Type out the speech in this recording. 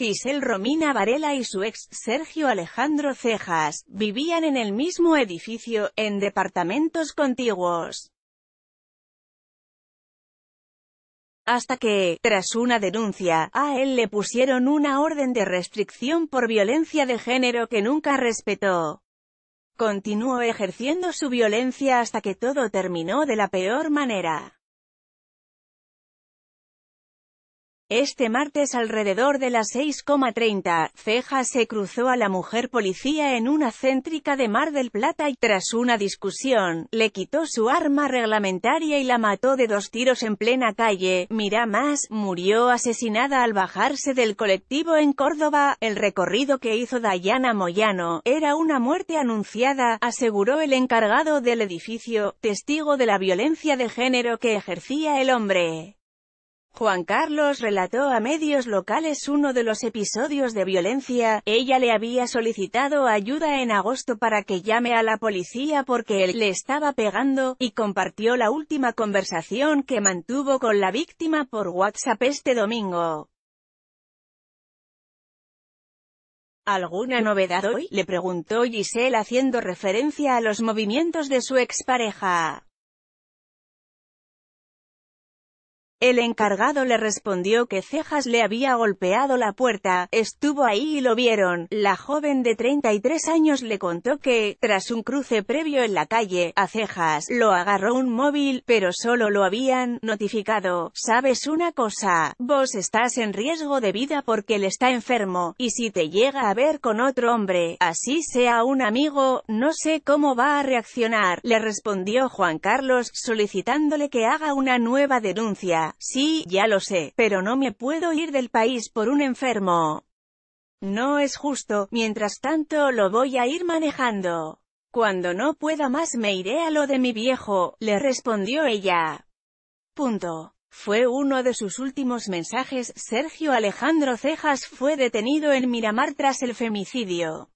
Giselle Romina Varela y su ex Sergio Alejandro Cejas, vivían en el mismo edificio, en departamentos contiguos. Hasta que, tras una denuncia, a él le pusieron una orden de restricción por violencia de género que nunca respetó. Continuó ejerciendo su violencia hasta que todo terminó de la peor manera. Este martes alrededor de las 6,30, Ceja se cruzó a la mujer policía en una céntrica de Mar del Plata y, tras una discusión, le quitó su arma reglamentaria y la mató de dos tiros en plena calle. Mirá más, murió asesinada al bajarse del colectivo en Córdoba. El recorrido que hizo Dayana Moyano, era una muerte anunciada, aseguró el encargado del edificio, testigo de la violencia de género que ejercía el hombre. Juan Carlos relató a medios locales uno de los episodios de violencia, ella le había solicitado ayuda en agosto para que llame a la policía porque él le estaba pegando, y compartió la última conversación que mantuvo con la víctima por WhatsApp este domingo. ¿Alguna novedad hoy? le preguntó Giselle haciendo referencia a los movimientos de su expareja. El encargado le respondió que Cejas le había golpeado la puerta, estuvo ahí y lo vieron. La joven de 33 años le contó que, tras un cruce previo en la calle, a Cejas, lo agarró un móvil, pero solo lo habían notificado. ¿Sabes una cosa? Vos estás en riesgo de vida porque él está enfermo, y si te llega a ver con otro hombre, así sea un amigo, no sé cómo va a reaccionar, le respondió Juan Carlos, solicitándole que haga una nueva denuncia sí, ya lo sé, pero no me puedo ir del país por un enfermo. No es justo, mientras tanto lo voy a ir manejando. Cuando no pueda más me iré a lo de mi viejo, le respondió ella. Punto. Fue uno de sus últimos mensajes, Sergio Alejandro Cejas fue detenido en Miramar tras el femicidio.